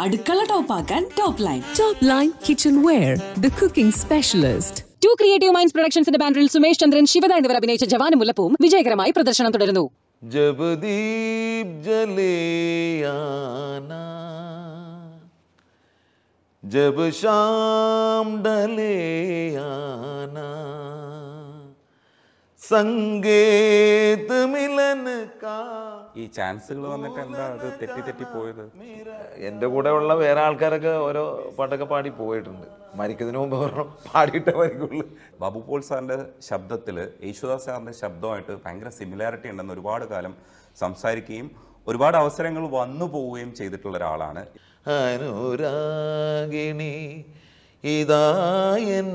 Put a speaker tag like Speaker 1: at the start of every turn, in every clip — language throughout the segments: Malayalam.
Speaker 1: അടുക്കള ടോപ്പാക്കാൻ top line top line kitchen ware the cooking specialist to creative minds പ്രൊഡക്ഷൻസിന്റെ ബാനറിൽ സുമേഷ് ചന്ദ്രൻ ശിവദ എന്നിവർ അഭിനയിച്ച ജവാന മുല്ലപ്പൂവും വിജയകരമായി പ്രദർശനം തുടരുന്നു
Speaker 2: ജപദീപ് ജലേയാന ജബ ശ്യാം ഡലേയാന സംഗേത് മിലൻ കാ ഈ ചാൻസുകൾ വന്നിട്ട് എന്താ അത് തെറ്റി തെറ്റി പോയത് എൻ്റെ കൂടെ ഉള്ള വേറെ ആൾക്കാരൊക്കെ ഓരോ പാട്ടൊക്കെ പാടി പോയിട്ടുണ്ട് മരിക്കുന്നതിന് മുമ്പ് പാടിയിട്ടേ മരിക്കുള്ളൂ ബാബു പോൾ സാറിൻ്റെ ശബ്ദത്തിൽ യേശുദാസ് സാറിൻ്റെ ശബ്ദമായിട്ട് ഭയങ്കര സിമിലാരിറ്റി ഉണ്ടെന്ന് ഒരുപാട് കാലം സംസാരിക്കുകയും ഒരുപാട് അവസരങ്ങൾ വന്നു പോവുകയും ചെയ്തിട്ടുള്ള ഒരാളാണ് അനുരാഗിണി ഇതായൻ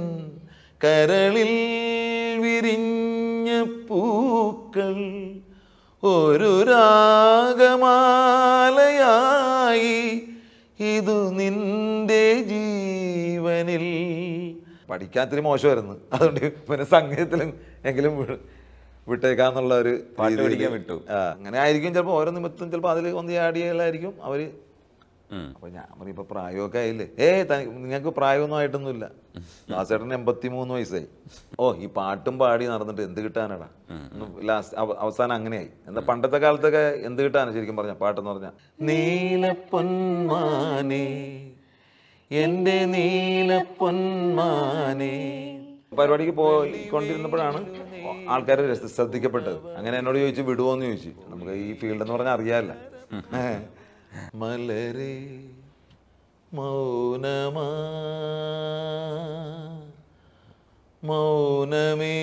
Speaker 2: കരളിൽ വിരിഞ്ഞ പൂക്കൾ ഒരു രാഗമാലയായി ഇതു നിന്റെ ജീവനിൽ പഠിക്കാത്തിരി മോശമായിരുന്നു അതുകൊണ്ട് പിന്നെ സംഗീതത്തിലും എങ്കിലും വിട്ടേക്കാന്നുള്ള ഒരു പാട്ട് പഠിക്കാൻ വിട്ടു അങ്ങനെ ആയിരിക്കും ചിലപ്പോൾ ഓരോ നിമിത്തം ചിലപ്പോൾ അതിൽ ഒന്ന് ആടിയാലായിരിക്കും അവർ അപ്പൊ ഞാൻ പറയും ഇപ്പൊ പ്രായമൊക്കെ ആയില്ലേ ഏ നിങ്ങൾക്ക് പ്രായമൊന്നും ഇല്ല ദാസേട്ടന് എൺപത്തി മൂന്ന് വയസ്സായി ഓ ഈ പാട്ടും പാടി നടന്നിട്ട് എന്ത് കിട്ടാനടാ ലാസ്റ്റ് അവസാനം അങ്ങനെയായി എന്താ പണ്ടത്തെ കാലത്തൊക്കെ എന്ത് കിട്ടാനാ ശരിക്കും പറഞ്ഞ പാട്ടെന്ന് പറഞ്ഞ നീല പൊന്മാനെ നീല പൊന്മാനെ പരിപാടിക്ക് പോയിക്കൊണ്ടിരുന്നപ്പോഴാണ് ആൾക്കാർ ശ്രദ്ധിക്കപ്പെട്ടത് അങ്ങനെ എന്നോട് ചോദിച്ചു വിടുവോന്ന് ചോദിച്ചു നമുക്ക് ഈ ഫീൽഡ് എന്ന് പറഞ്ഞാൽ അറിയാമല്ല மலரே மௌனமா மௌனமே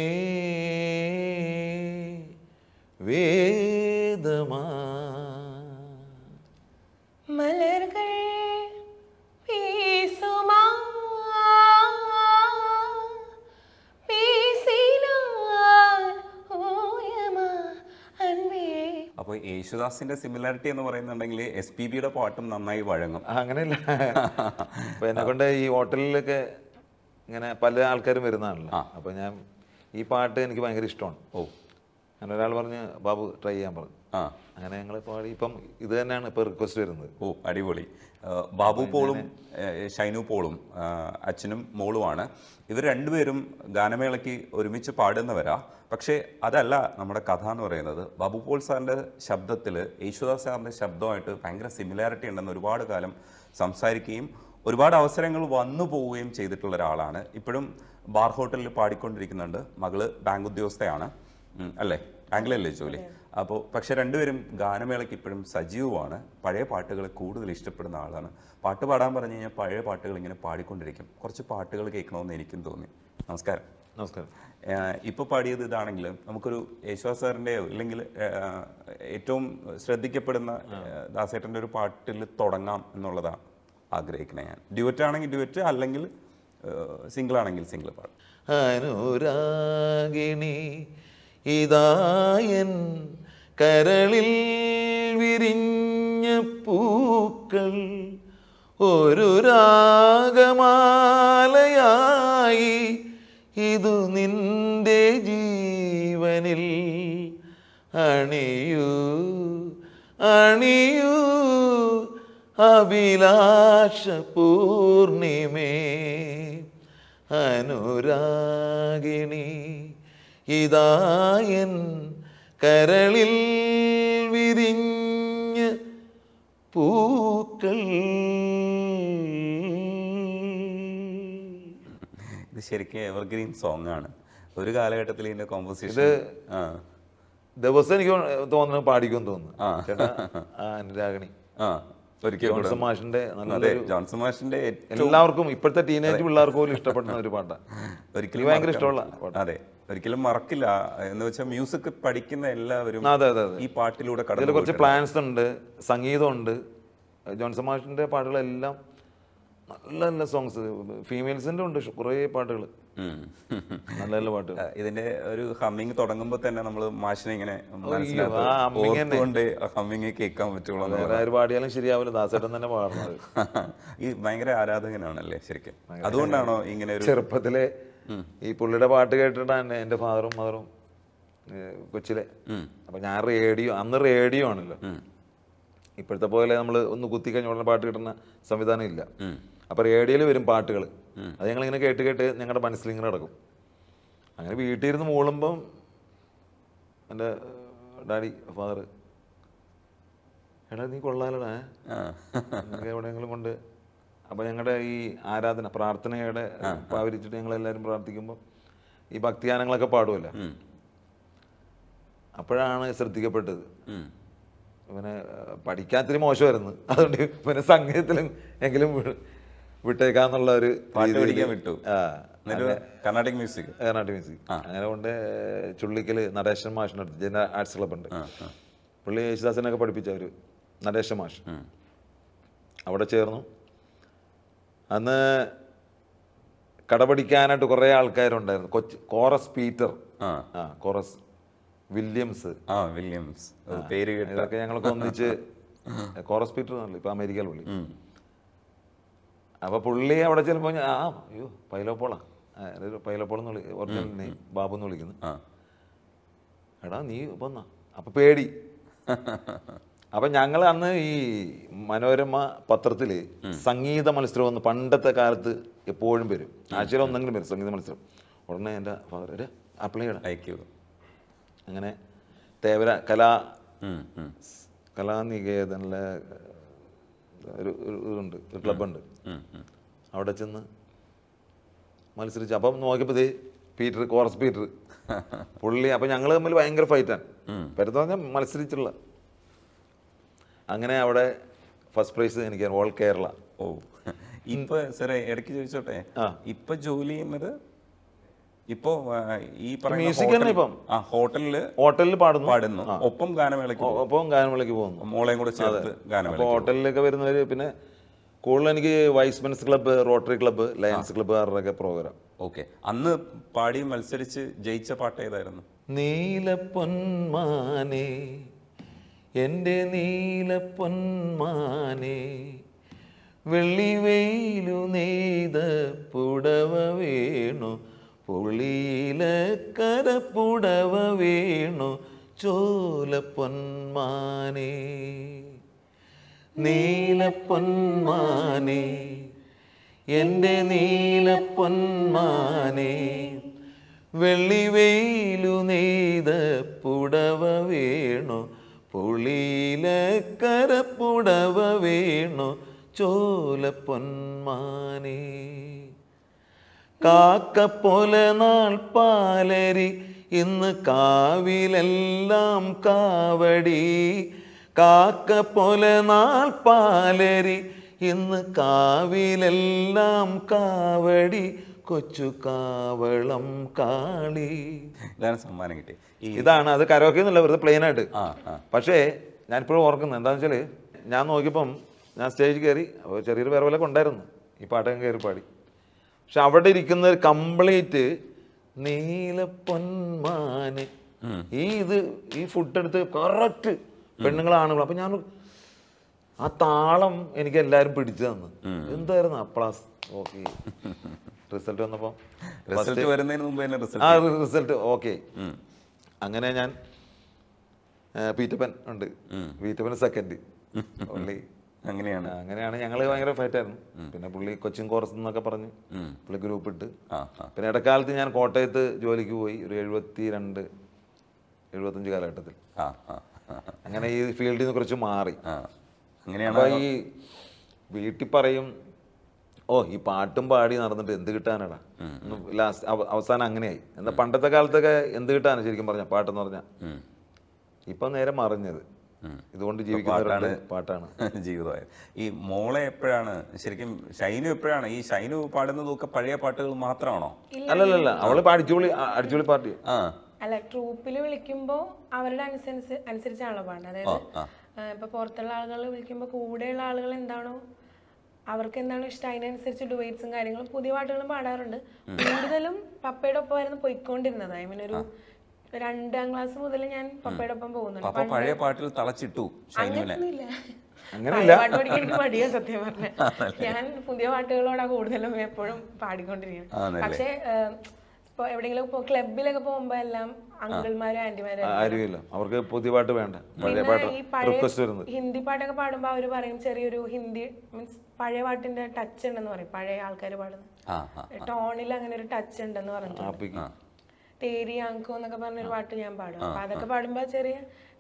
Speaker 2: வேதமா
Speaker 1: மலர்கள்
Speaker 2: അപ്പോൾ യേശുദാസിന്റെ സിമിലാരിറ്റി എന്ന് പറയുന്നുണ്ടെങ്കിൽ എസ് പി ബിയുടെ പാട്ടും നന്നായി വഴങ്ങും അങ്ങനെയല്ല അപ്പോൾ എന്നെ കൊണ്ട് ഈ ഹോട്ടലിലൊക്കെ ഇങ്ങനെ പല ആൾക്കാരും വരുന്നതാണല്ലോ അപ്പോൾ ഞാൻ ഈ പാട്ട് എനിക്ക് ഭയങ്കര ഇഷ്ടമാണ് ഓ അങ്ങനെ ഒരാൾ പറഞ്ഞ് ബാബു ട്രൈ ചെയ്യാൻ പറഞ്ഞു അങ്ങനെ ഞങ്ങൾ പാടി ഇപ്പം ഇത് തന്നെയാണ് ഇപ്പം റിക്വസ്റ്റ് വരുന്നത് ഓ അടിപൊളി ബാബു പോളും ഷൈനു പോളും അച്ഛനും മോളുമാണ് ഇവർ രണ്ടുപേരും ഗാനമേളയ്ക്ക് ഒരുമിച്ച് പാടുന്നവരാ പക്ഷേ അതല്ല നമ്മുടെ കഥ എന്ന് പറയുന്നത് ബാബു പോൾ സാറിൻ്റെ ശബ്ദത്തിൽ യേശുദാസ് സാറിൻ്റെ ശബ്ദമായിട്ട് ഭയങ്കര സിമിലാരിറ്റി ഉണ്ടെന്ന് ഒരുപാട് കാലം സംസാരിക്കുകയും ഒരുപാട് അവസരങ്ങൾ വന്നു പോവുകയും ചെയ്തിട്ടുള്ള ഒരാളാണ് ഇപ്പോഴും ബാർ ഹോട്ടലിൽ പാടിക്കൊണ്ടിരിക്കുന്നുണ്ട് മകള് ബാങ്ക് ഉദ്യോഗസ്ഥയാണ് അല്ലേ ബാങ്കിലല്ലേ ജോലി അപ്പോൾ പക്ഷേ രണ്ടുപേരും ഗാനമേളയ്ക്ക് ഇപ്പോഴും സജീവമാണ് പഴയ പാട്ടുകൾ കൂടുതൽ ഇഷ്ടപ്പെടുന്ന ആളാണ് പാട്ട് പാടാൻ പറഞ്ഞു കഴിഞ്ഞാൽ പഴയ പാട്ടുകൾ ഇങ്ങനെ പാടിക്കൊണ്ടിരിക്കും കുറച്ച് പാട്ടുകൾ കേൾക്കണമെന്ന് എനിക്കും തോന്നി നമസ്കാരം നമസ്കാരം ഇപ്പോൾ പാടിയത് ഇതാണെങ്കിൽ നമുക്കൊരു യേശുദാസ് സാറിൻ്റെയോ ഇല്ലെങ്കിൽ ഏറ്റവും ശ്രദ്ധിക്കപ്പെടുന്ന ദാസേട്ടൻ്റെ ഒരു പാട്ടിൽ തുടങ്ങാം എന്നുള്ളതാണ് ആഗ്രഹിക്കുന്നത് ഞാൻ ഡ്യുവറ്റ് ആണെങ്കിൽ ഡ്യുവറ്റ് അല്ലെങ്കിൽ സിംഗിൾ ആണെങ്കിൽ സിംഗിൾ പാടും അനുരാഗിണി ഇതായൻ കരളിൽ വിരിഞ്ഞ പൂക്കൾ ഒരു രാഗമാലയായി ഇതു നിന്റെ ജീവനിൽ അണിയൂ അണിയൂ അഭിലാഷ പൂർണിമേ അനുരാഗിണി ഇതായൻ കരളിൽ വിരിഞ്ഞ് പൂക്കൾ ഇത് ശരിക്കും എവർഗ്രീൻ സോങ് ആണ് ഒരു കാലഘട്ടത്തിൽ ഇതിന്റെ കോമ്പോസിഷൻ ദിവസം എനിക്ക് തോന്നുന്നു പാടിക്കും തോന്നുന്നു അനുരാഗണി ജോൺസൺ എല്ലാവർക്കും ഇപ്പോഴത്തെ ടീനേജ് പിള്ളേർക്ക് പോലും ഇഷ്ടപ്പെടുന്ന ഒരു പാട്ടാണ് ഒരിക്കലും ഭയങ്കര ഇഷ്ടമുള്ള അതെ ഒരിക്കലും മറക്കില്ല എന്ന് വെച്ചാൽ മ്യൂസിക് പഠിക്കുന്ന എല്ലാവരും അതെ അതെ ഈ പാട്ടിലൂടെ കടന്നു കുറച്ച് പ്ലാൻസ് ഉണ്ട് സംഗീതമുണ്ട് ജോൺസൺ മാഷിന്റെ പാട്ടുകളെല്ലാം നല്ല നല്ല സോങ്സ് ഫീമെയിൽസിന്റെ ഉണ്ട് കുറേ പാട്ടുകൾ നല്ല നല്ല പാട്ടുകൾ ഇതിന്റെ ഒരു ഹമ്മിങ് തുടങ്ങുമ്പോൾ തന്നെ നമ്മൾ മാഷിനെ ഇങ്ങനെ കൊണ്ട് ഹമ്മിങ് കേൾക്കാൻ പറ്റുള്ളൂ പാടിയാലും ശരിയാവില്ല ദാസേട്ടൻ തന്നെ പാടുന്നത് ഈ ഭയങ്കര ആരാധകനാണല്ലേ ശരിക്കും അതുകൊണ്ടാണോ ഇങ്ങനെ ഒരു ചെറുപ്പത്തിലെ ഈ പുള്ളിയുടെ പാട്ട് കേട്ടിട്ടാണ് എന്റെ എൻ്റെ ഫാദറും മദറും കൊച്ചിലെ അപ്പൊ ഞാൻ റേഡിയോ അന്ന് റേഡിയോ ആണല്ലോ ഇപ്പോഴത്തെ പോലെ നമ്മൾ ഒന്ന് കുത്തി കഴിഞ്ഞ ഉടനെ പാട്ട് കിട്ടുന്ന സംവിധാനം ഇല്ല അപ്പോൾ റേഡിയോയിൽ വരും പാട്ടുകൾ അത് ഇങ്ങനെ കേട്ട് കേട്ട് ഞങ്ങളുടെ മനസ്സിൽ ഇങ്ങനെ കിടക്കും അങ്ങനെ വീട്ടിൽ ഇരുന്ന് മൂളുമ്പം എൻ്റെ ഡാഡി ഫാദർ എടാ നീ കൊള്ളാലോടാ എവിടെയെങ്കിലും കൊണ്ട് അപ്പോൾ ഞങ്ങളുടെ ഈ ആരാധന പ്രാർത്ഥനയുടെ പാവരിച്ചിട്ട് എല്ലാവരും പ്രാർത്ഥിക്കുമ്പോൾ ഈ ഭക്തിയാനങ്ങളൊക്കെ പാടുമല്ലോ അപ്പോഴാണ് ശ്രദ്ധിക്കപ്പെട്ടത് ഇവനെ പഠിക്കാത്തിരി മോശമായിരുന്നു അതുകൊണ്ട് ഇവനെ സംഗീതത്തിലും എങ്കിലും വിട്ടേക്കാന്നുള്ള ഒരു വിട്ടു കർണാട്ടിക് മ്യൂസിക് കർണാട്ടിക് മ്യൂസിക് അങ്ങനെ കൊണ്ട് ചുള്ളിക്കല് നടേശൻ മാഷിൻ്റെ അടുത്ത് ജന ആർട്സ് ക്ലബുണ്ട് പുള്ളി ഒക്കെ പഠിപ്പിച്ച ഒരു നടേശൻ മാഷ് അവിടെ ചേർന്നു അന്ന് കടപിടിക്കാനായിട്ട് കുറേ ആൾക്കാരുണ്ടായിരുന്നു കൊച്ചി കോറസ് പീറ്റർ ആ കോറസ് വില്യംസ് ആ വില്യംസ് പേര് ഇതൊക്കെ ഞങ്ങളൊക്കെ ഒന്നിച്ച് കോറസ് പീറ്റർ ആണല്ലോ ഇപ്പൊ അമേരിക്കയിൽ പുള്ളി അപ്പോൾ പുള്ളി അവിടെ ചെല്ലുമ്പോൾ ആ അയ്യോ പൈലോപ്പോളാ പൈലോപ്പോൾ എന്ന് വിളി ഒറിജിനൽ നെയിം ബാബു എന്ന് വിളിക്കുന്നു എടാ നീ വന്നാ അപ്പൊ പേടി അപ്പൊ ഞങ്ങൾ അന്ന് ഈ മനോരമ പത്രത്തിൽ സംഗീത മത്സരം ഒന്ന് പണ്ടത്തെ കാലത്ത് എപ്പോഴും വരും ആഴ്ചയിൽ ഒന്നെങ്കിലും വരും സംഗീത മത്സരം ഉടനെ എൻ്റെ ഫാദർ അപ്ലൈ അപ്ലൈഡ് അയക്കൂ അങ്ങനെ തേവര കലാ കലാനികേതനിലെ ഒരു ഇതുണ്ട് ഒരു ക്ലബുണ്ട് അവിടെ ചെന്ന് മത്സരിച്ചു അപ്പം നോക്കിയപ്പോൾ ഇത് പീറ്റർ കോറസ് പീറ്റർ പുള്ളി അപ്പം ഞങ്ങൾ തമ്മിൽ ഭയങ്കര ഫൈറ്റാണ് പെരുത്ത മത്സരിച്ചുള്ള അങ്ങനെ അവിടെ ഫസ്റ്റ് പ്രൈസ് എനിക്ക് ഓൾ കേരള ഓ ഇപ്പൊ സാറേ ഇടയ്ക്ക് ചോദിച്ചോട്ടെ ഇപ്പൊ ജോലി ചെയ്യുന്നത് ഇപ്പോ ഈ പറഞ്ഞ ഹോട്ടലില് ഹോട്ടലിൽ പാടുന്നു പാടുന്നു ഒപ്പം ഗാനമേളക്ക് ഒപ്പം ഗാനമേളക്ക് പോകുന്നു മോളെയും കൂടെ ചേർത്ത് ഗാനമേള ഹോട്ടലിലൊക്കെ വരുന്നവര് പിന്നെ കൂടുതൽ എനിക്ക് Y's Men's club rotary club Lions club അവരുടെയൊക്കെ പ്രോഗ്രാം ഓക്കെ അന്ന് പാടി മത്സരിച്ച് ജയിച്ച പാട്ട് ഏതായിരുന്നു നീലപ്പൊന്മാനേ എൻ്റെ നീലപ്പൊന്മാനെ പൊന്മാനെ വെള്ളിവെയിലു നെയ്ത പുടവ വേണു പുളിയില കരപ്പുടവ വേണു ചോല പൊന്മാനെ നീല പൊന്മാനെ എൻ്റെ നീല പൊന്മാനെ വെള്ളിവെയിലു നെയ്ത പുടവ വീണു പുളിയിലെ പുളിയിലക്കരപ്പുടവ വീണു ചോലപ്പൊന്മാനെ കാക്കപ്പൊല നാൾ പാലരി ഇന്ന് കാവിലെല്ലാം കാവടി കാക്കപ്പൊല നാൾ പാലരി ഇന്ന് കാവിലെല്ലാം കാവടി കൊച്ചു കാവളം കാളി എല്ലാവരും സമ്മാനം കിട്ടി ഇതാണ് അത് കരോക്കെ എന്നുള്ള വെറുതെ പ്ലെയിൻ ആയിട്ട് പക്ഷേ ഞാനിപ്പോഴും ഓർക്കുന്നത് എന്താണെന്ന് വെച്ചാൽ ഞാൻ നോക്കിയപ്പം ഞാൻ സ്റ്റേജിൽ കയറി അപ്പോൾ ചെറിയൊരു വേറെ കൊണ്ടായിരുന്നു ഈ പാട്ടൊക്കെ കയറി പാടി പക്ഷെ അവിടെ ഇരിക്കുന്ന ഒരു കംപ്ലീറ്റ് പൊന്മാന് ഈ ഇത് ഈ ഫുഡ് എടുത്ത് കറക്റ്റ് പെണ്ണുങ്ങളാണ് അപ്പൊ ഞാൻ ആ താളം എനിക്ക് എല്ലാവരും പിടിച്ചു തന്നു എന്തായിരുന്നു അപ്ലാസ് ഓക്കെ റിസൾട്ട് വന്നപ്പോൾ റിസൾട്ട് വരുന്നതിന് മുമ്പ് തന്നെ റിസൾട്ട് ആ റിസൾട്ട് ഓക്കെ അങ്ങനെ ഞാൻ പീറ്റപ്പൻ ഉണ്ട് പീറ്റപ്പൻ സെക്കൻഡ് പുള്ളി അങ്ങനെയാണ് അങ്ങനെയാണ് ഞങ്ങൾ ഭയങ്കര ആയിരുന്നു പിന്നെ പുള്ളി കൊച്ചിൻ കോറസ് എന്നൊക്കെ പറഞ്ഞ് പുള്ളി ഗ്രൂപ്പ് ഇട്ട് പിന്നെ ഇടക്കാലത്ത് ഞാൻ കോട്ടയത്ത് ജോലിക്ക് പോയി ഒരു എഴുപത്തി രണ്ട് എഴുപത്തഞ്ച് കാലഘട്ടത്തിൽ അങ്ങനെ ഈ ഫീൽഡിൽ നിന്ന് കുറച്ച് മാറി അങ്ങനെയാണ് ഈ വീട്ടിൽ പറയും ഓ ഈ പാട്ടും പാടി നടന്നിട്ട് എന്ത് കിട്ടാനാടാ ലാസ്റ്റ് അവസാനം അങ്ങനെയായി എന്താ പണ്ടത്തെ കാലത്തൊക്കെ എന്ത് കിട്ടാനാ ശരിക്കും പറഞ്ഞ പാട്ടെന്ന് പറഞ്ഞ ഇപ്പം നേരെ മറിഞ്ഞത് ഇതുകൊണ്ട് ജീവിക്കുന്ന പാട്ടാണ് ജീവിതമായത് ഈ മോളെ എപ്പോഴാണ് ശരിക്കും ഷൈനു എപ്പോഴാണ് ഈ ഷൈനു പാടുന്നതൊക്കെ പഴയ പാട്ടുകൾ മാത്രമാണോ അല്ലല്ല അവള് അടിച്ചുപൊളി അടിച്ചുപൊളി പാട്ട്
Speaker 1: അല്ല ട്രൂപ്പിൽ വിളിക്കുമ്പോൾ അവരുടെ അനുസരിച്ച് അനുസരിച്ചാണല്ലോ പാടുന്നത് അതായത് ഇപ്പൊ പുറത്തുള്ള ആളുകൾ വിളിക്കുമ്പോൾ കൂടെയുള്ള ആളുകൾ എന്താണോ അവർക്ക് എന്താണ് ഇഷ്ടം അതിനനുസരിച്ച് ഡുവേറ്റ്സും കാര്യങ്ങളും പുതിയ പാട്ടുകളും പാടാറുണ്ട് കൂടുതലും പപ്പയുടെ ആയിരുന്നു പോയിക്കൊണ്ടിരുന്നത് ഐ മീൻ ഒരു രണ്ടാം ക്ലാസ് മുതൽ ഞാൻ പപ്പയുടെ ഒപ്പം പോകുന്നുണ്ട് പഴയ
Speaker 2: പാട്ടിൽ തളച്ചിട്ടു പാട്ട് പഠിക്കാൻ എനിക്ക് മടിയാ സത്യം പറഞ്ഞ
Speaker 1: ഞാൻ പുതിയ പാട്ടുകളോടാ കൂടുതലും എപ്പോഴും പാടിക്കൊണ്ടിരിക്കുന്നത് പക്ഷേ ഇപ്പോൾ എവിടെങ്കിലും ക്ലബിലൊക്കെ പോകുമ്പോൾ എല്ലാം
Speaker 2: അവർക്ക് പുതിയ പാട്ട് വേണ്ട പഴയ പാട്ട് റിക്വസ്റ്റ് വരുന്നത്
Speaker 1: ഹിന്ദി പാട്ടൊക്കെ പാടുമ്പോൾ അവര് പറയും ചെറിയൊരു ഹിന്ദി മീൻസ് പഴയ പാട്ടിന്റെ ടച്ച് ഉണ്ടെന്ന് പറയും പഴയ ആൾക്കാർ
Speaker 2: പാടുന്നത്
Speaker 1: ടോണിൽ അങ്ങനെ ഒരു ടച്ച് ഉണ്ടെന്ന് പറഞ്ഞു തേരി അങ്കോ എന്നൊക്കെ പറഞ്ഞൊരു പാട്ട് ഞാൻ പാടും അപ്പൊ അതൊക്കെ പാടുമ്പോൾ ചെറിയ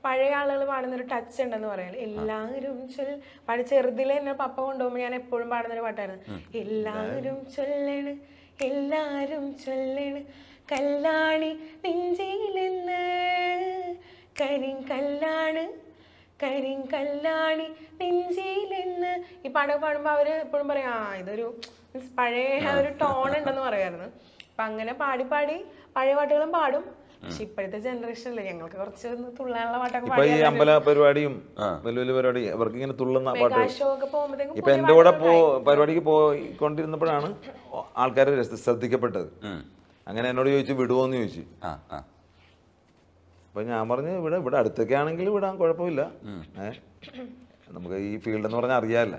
Speaker 1: പഴയ ആളുകൾ പാടുന്ന ഒരു ടച്ച് ഉണ്ടെന്ന് പറയാം എല്ലാവരും ചൊൽ പഴയ ചെറുതിലെ എന്നെ പപ്പ കൊണ്ടുപോകുമ്പോ ഞാൻ എപ്പോഴും പാടുന്ന ഒരു പാട്ടായിരുന്നു എല്ലാവരും ചൊല്ലണ് എല്ലാരും ചൊല്ലണ് കല്ലാണ് നെഞ്ചിയിലെന്ന് കരിങ്കല്ലാണ് കരിങ്കല്ലാണ് നെഞ്ചിയിലെന്ന് ഈ പാടൊക്കെ പാടുമ്പോൾ അവർ എപ്പോഴും പറയും ആ ഇതൊരു മീൻസ് പഴയ ഒരു ടോൺ ഉണ്ടെന്ന് പറയുമായിരുന്നു അപ്പം അങ്ങനെ പാടി പാടി പഴയ പാട്ടുകളും പാടും പക്ഷെ ഇപ്പോഴത്തെ ജനറേഷനിൽ ഞങ്ങൾക്ക് കുറച്ച് തുള്ളാനുള്ള പാട്ടൊക്കെ
Speaker 2: പരിപാടിയും വലിയ വലിയ പരിപാടി അവർക്ക് ഇങ്ങനെ തുള്ളുന്ന പാട്ട് ഇപ്പൊ എന്റെ കൂടെ പരിപാടിക്ക് പോയിക്കൊണ്ടിരുന്നപ്പോഴാണ് ആൾക്കാർ ശ്രദ്ധിക്കപ്പെട്ടത് അങ്ങനെ എന്നോട് ചോദിച്ചു വിടുവോന്ന് ചോദിച്ചു അപ്പൊ ഞാൻ പറഞ്ഞു ഇവിടെ ഇവിടെ അടുത്തൊക്കെ ആണെങ്കിൽ വിടാൻ കുഴപ്പമില്ല നമുക്ക് ഈ ഫീൽഡ് എന്ന് പറഞ്ഞാൽ അറിയാല്ല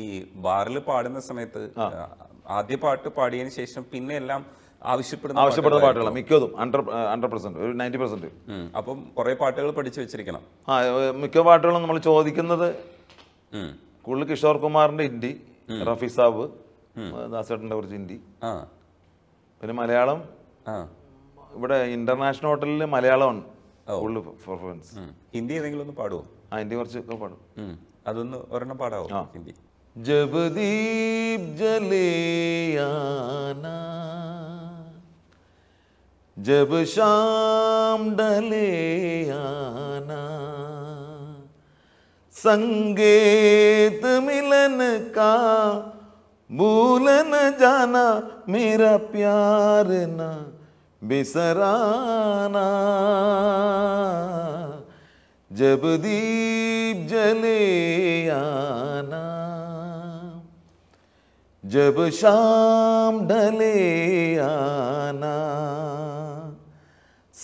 Speaker 2: ഈ ബാറിൽ പാടുന്ന സമയത്ത് ആദ്യ പാട്ട് പാടിയതിനു ശേഷം പിന്നെ എല്ലാം ആവശ്യപ്പെടുന്ന ആവശ്യപ്പെടുന്ന പാട്ടുകൾ മിക്കതും ഹൺഡ്രഡ് പെർസെന്റ് ഒരു നയൻറ്റി പെർസെന്റ് അപ്പം കുറെ പാട്ടുകൾ പഠിച്ചു വെച്ചിരിക്കണം ആ മിക്ക പാട്ടുകളും നമ്മൾ ചോദിക്കുന്നത് കൂടുതൽ കിഷോർ കുമാറിന്റെ ഹിന്ദി റഫി സാബ് ദാസേട്ടൻ്റെ കുറച്ച് ഹിന്ദി പിന്നെ മലയാളം ഇവിടെ ഇന്റർനാഷണൽ ഹോട്ടലിൽ മലയാളമാണ് കൂടുതൽ പെർഫോമൻസ് ഹിന്ദി എന്തെങ്കിലും ഒന്ന് പാടുമോ ആ ഹിന്ദി കുറച്ച് പാടും അതൊന്ന് ഒരെണ്ണം പാടാവോ ഹിന്ദി ജബദീപ് ജലേയാനാ जब शाम ढले आना संगीत मिलन का भूल न जाना मेरा प्यार ना बिसराना जब दीप जले आना जब शाम ढले आना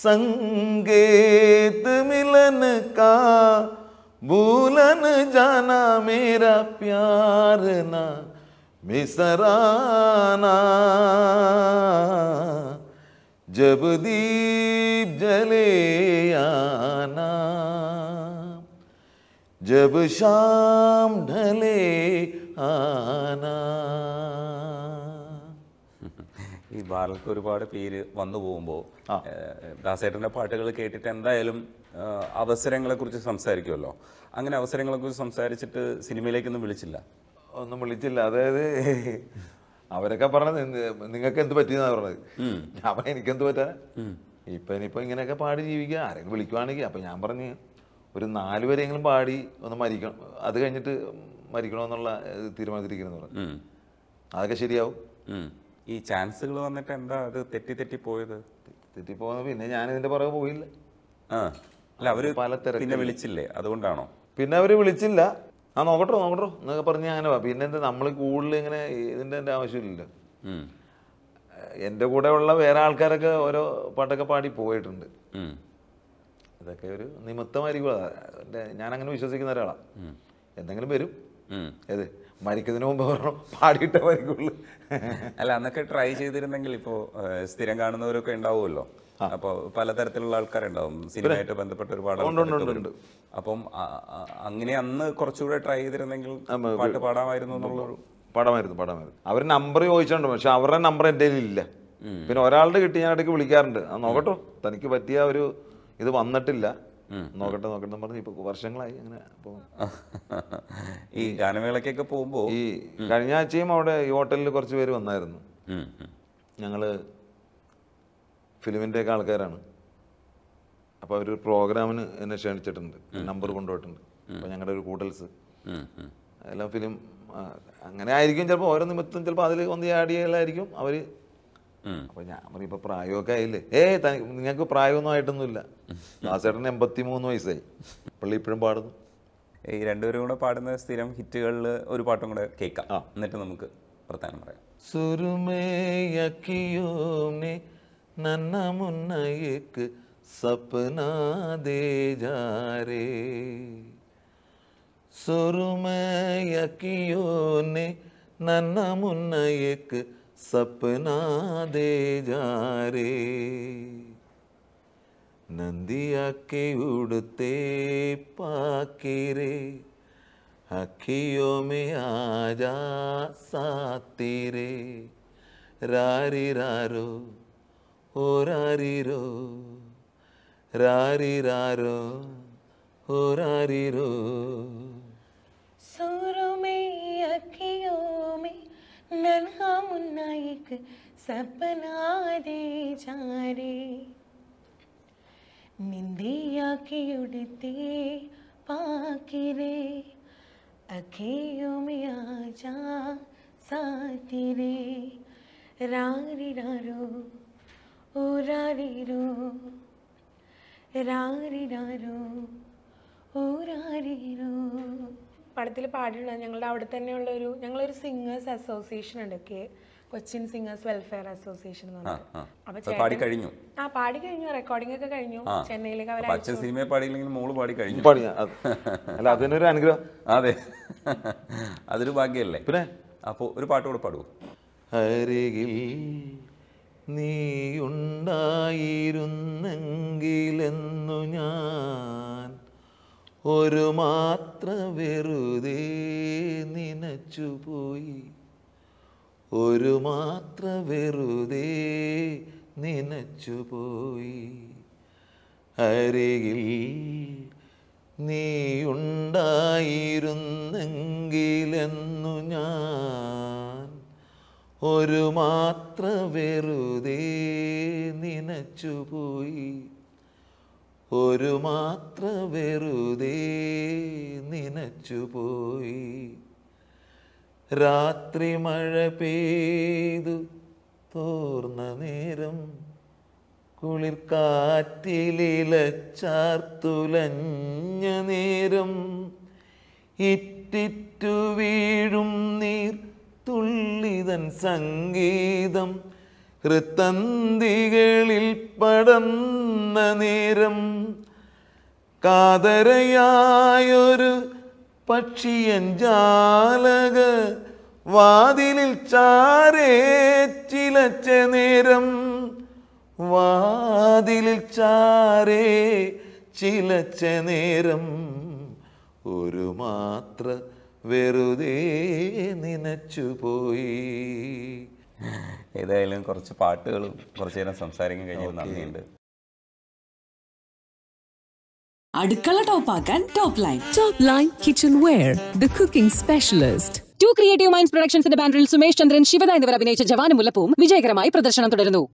Speaker 2: संगेत मिलन का भूलन जाना मेरा प्यार ना बिसराना जब दीप जले आना जब शाम ढले आना ബാലക്ക് ഒരുപാട് പേര് വന്നു പോകുമ്പോൾ ദാസേട്ടൻ്റെ പാട്ടുകൾ കേട്ടിട്ട് എന്തായാലും അവസരങ്ങളെക്കുറിച്ച് സംസാരിക്കുമല്ലോ അങ്ങനെ അവസരങ്ങളെക്കുറിച്ച് സംസാരിച്ചിട്ട് സിനിമയിലേക്കൊന്നും വിളിച്ചില്ല ഒന്നും വിളിച്ചില്ല അതായത് അവരൊക്കെ പറഞ്ഞത് നിങ്ങൾക്ക് എന്ത് പറ്റിയെന്നാണ് പറഞ്ഞത് ഞാൻ എനിക്കെന്ത് പറ്റാ ഇപ്പം ഇനിയിപ്പോൾ ഇങ്ങനെയൊക്കെ പാടി ജീവിക്കുക ആരെങ്കിലും വിളിക്കുവാണെങ്കിൽ അപ്പം ഞാൻ പറഞ്ഞ് ഒരു നാല് വരെയെങ്കിലും പാടി ഒന്ന് മരിക്കണം അത് കഴിഞ്ഞിട്ട് മരിക്കണമെന്നുള്ള തീരുമാനത്തിരിക്കുന്നു പറഞ്ഞു അതൊക്കെ ശരിയാവും ഈ ചാൻസുകൾ വന്നിട്ട് എന്താ അത് തെറ്റി തെറ്റി പോയത് തെറ്റിപ്പോകുന്ന പിന്നെ ഞാൻ ഇതിന്റെ പുറകെ പോയില്ല ആ അല്ല അവര് പല പിന്നെ വിളിച്ചില്ലേ അതുകൊണ്ടാണോ പിന്നെ അവര് വിളിച്ചില്ല ആ നോക്കട്ടോ നോക്കട്ടോ എന്നൊക്കെ പറഞ്ഞ് അങ്ങനെ വാ പിന്നെ എന്താ നമ്മൾ കൂടുതൽ ഇങ്ങനെ ഇതിന്റെ എന്റെ ആവശ്യമില്ലല്ലോ എന്റെ കൂടെ ഉള്ള വേറെ ആൾക്കാരൊക്കെ ഓരോ പാട്ടൊക്കെ പാടി പോയിട്ടുണ്ട് അതൊക്കെ ഒരു നിമിത്തമായിരിക്കും ഞാൻ അങ്ങനെ വിശ്വസിക്കുന്ന ഒരാളാണ് എന്തെങ്കിലും വരും ഏത് മരിക്കുന്നതിന് മുമ്പ് പറഞ്ഞു പാടിയിട്ടേ മരിക്കുള്ളൂ അല്ല അന്നൊക്കെ ട്രൈ ചെയ്തിരുന്നെങ്കിൽ ഇപ്പോൾ സ്ഥിരം കാണുന്നവരൊക്കെ ഉണ്ടാവുമല്ലോ അപ്പോൾ പലതരത്തിലുള്ള ആൾക്കാരുണ്ടാവും സിനിമയായിട്ട് ബന്ധപ്പെട്ട ഒരുപാട് അപ്പം അങ്ങനെ അന്ന് കുറച്ചുകൂടെ ട്രൈ ചെയ്തിരുന്നെങ്കിൽ പാട്ട് പാടാമായിരുന്നു എന്നുള്ളൊരു പാടാമായിരുന്നു പാടാമായിരുന്നു അവർ നമ്പർ ചോദിച്ചിട്ടുണ്ട് പക്ഷെ അവരുടെ നമ്പർ എൻ്റെ ഇല്ല പിന്നെ ഒരാളുടെ കിട്ടി ഞാൻ ഇടയ്ക്ക് വിളിക്കാറുണ്ട് നോക്കട്ടോ തനിക്ക് പറ്റിയ ഒരു ഇത് വന്നിട്ടില്ല നോക്കട്ടെ നോക്കട്ടെ പറഞ്ഞു ഇപ്പൊ വർഷങ്ങളായി അങ്ങനെ പോകും ഈ ഗാനമേളക്കൊക്കെ പോകുമ്പോ ഈ കഴിഞ്ഞ ആഴ്ചയും അവിടെ ഈ ഹോട്ടലിൽ കുറച്ച് പേര് വന്നായിരുന്നു ഞങ്ങള് ഫിലിമിന്റെ ഒക്കെ ആൾക്കാരാണ് അപ്പൊ അവര് പ്രോഗ്രാമിന് എന്നെ ക്ഷണിച്ചിട്ടുണ്ട് നമ്പർ കൊണ്ടുപോയിട്ടുണ്ട് അപ്പൊ ഞങ്ങളുടെ ഒരു കൂട്ടൽസ് എല്ലാം ഫിലിം അങ്ങനെ ആയിരിക്കും ചിലപ്പോ ഓരോ നിമിത്തം ചിലപ്പോ അതിൽ ഒന്ന് ആടിയായിരിക്കും അവര് അപ്പോൾ ഞാൻ പറയും ഇപ്പൊ പ്രായമൊക്കെ ആയില്ലേ ഏയ് നിങ്ങൾക്ക് പ്രായമൊന്നും ആയിട്ടൊന്നുമില്ല നാസേട്ടന് എൺപത്തി മൂന്ന് വയസ്സായി പുള്ളി ഇപ്പോഴും പാടുന്നു ഈ രണ്ടുപേരും കൂടെ പാടുന്ന സ്ഥിരം ഹിറ്റുകളിൽ ഒരു പാട്ടും കൂടെ കേൾക്കാം എന്നിട്ട് നമുക്ക് വർത്തമാനം പറയാം സുരുമേയക്കിയോനെ നന്ന മുന്നയക്ക് സപ്നാദേ ജാരേ സുരുമയക്കിയോനെ നന്ന മുന്നയക്ക് സപ്നാദേ ജാരേ नंदिया के उड़ते पाकिरे अखियों में आ जा सा तेरे रारी रारो हो रारी रो रारी रारो हो रारी रो
Speaker 1: सुरों में अखियों में नन्हा मुन्ना एक सपना दे जा रे മിന്തിയാക്കിയുടുത്തേ പാക്കിരേ അഖിയുമിയാജാ സാത്തിരേ രാരിരാരോ ഓ രാരിരോ രാരിരാരോ ഓ രാരിരോ പടത്തിൽ പാടിയുള്ള ഞങ്ങളുടെ അവിടെ തന്നെയുള്ള ഒരു ഞങ്ങളൊരു സിംഗേഴ്സ് അസോസിയേഷൻ ഉണ്ട് K Cochin singers welfare association പാടി കഴിഞ്ഞു ആ പാടി കഴിഞ്ഞു റെക്കോർഡിംഗ് ഒക്കെ കഴിഞ്ഞു ചെന്നൈയിലേക്ക്
Speaker 2: മോള് പാടി കഴിഞ്ഞു അല്ല അതിനൊരു അനുഗ്രഹം അതെ അതൊരു ഭാഗ്യല്ലേ പിന്നെ അപ്പോൾ ഒരു പാട്ട് കൂടെ പാടുവോ അരികിൽ ഉണ്ടായിരുന്നെങ്കിലെന്നു ഞാൻ ഒരു മാത്ര വെറുതെ നിനച്ചുപോയി ഒരു മാത്ര വെറുതെ നനച്ചുപോയി അരികിൽ ഉണ്ടായിരുന്നെങ്കിലെന്നു ഞാൻ ഒരു മാത്ര വെറുതെ നനച്ചുപോയി ഒരു മാത്ര വെറുതെ നനച്ചുപോയി രാത്രി മഴ പെയ്തു തോർന്ന നേരം കുളിർ നേരം ഇറ്റിറ്റു വീഴും നീർ തുള്ളിതൻ സംഗീതം ഹൃത്തന്തികളിൽ പടന്ന നേരം കാതരയായൊരു പക്ഷിയൻ ജാലക വാതിലിൽ ചാരേ ചിലച്ച നേരം വാതിലിൽ ചാരേ ചിലച്ച നേരം ഒരു മാത്ര വെറുതെ നനച്ചുപോയി ഏതായാലും കുറച്ച് പാട്ടുകളും കുറച്ച് നേരം സംസാരിക്കാൻ കഴിഞ്ഞാൽ നന്ദിയുണ്ട്
Speaker 1: അടുക്കള ടോപ്പാക്കാൻ top line top line kitchen ware the cooking specialist to creative minds പ്രൊഡക്ഷൻസിന്റെ ബാനറിൽ സുമേഷ് ചന്ദ്രൻ ശിവദ എന്നിവർ അഭിനയിച്ച ജവാന മുല്ലപ്പവും വിജയകരമായി പ്രദർശനം തുടരുന്നു